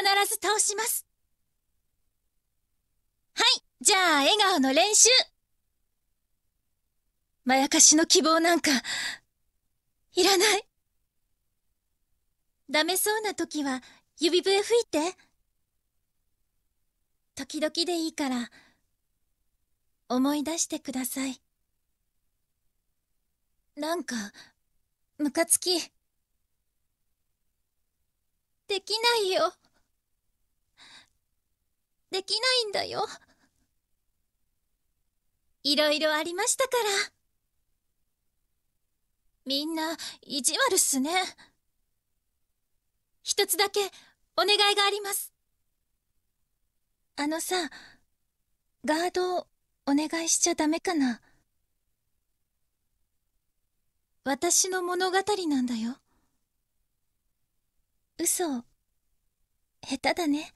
必ず倒します。はい、じゃあ笑顔の練習。まやかしの希望なんか、いらない。ダメそうな時は指笛吹いて。時々でいいから、思い出してください。なんか、ムカつき。できないよ。できないんだよ。いろいろありましたから。みんな、意地悪っすね。一つだけ、お願いがあります。あのさ、ガード、お願いしちゃダメかな。私の物語なんだよ。嘘、下手だね。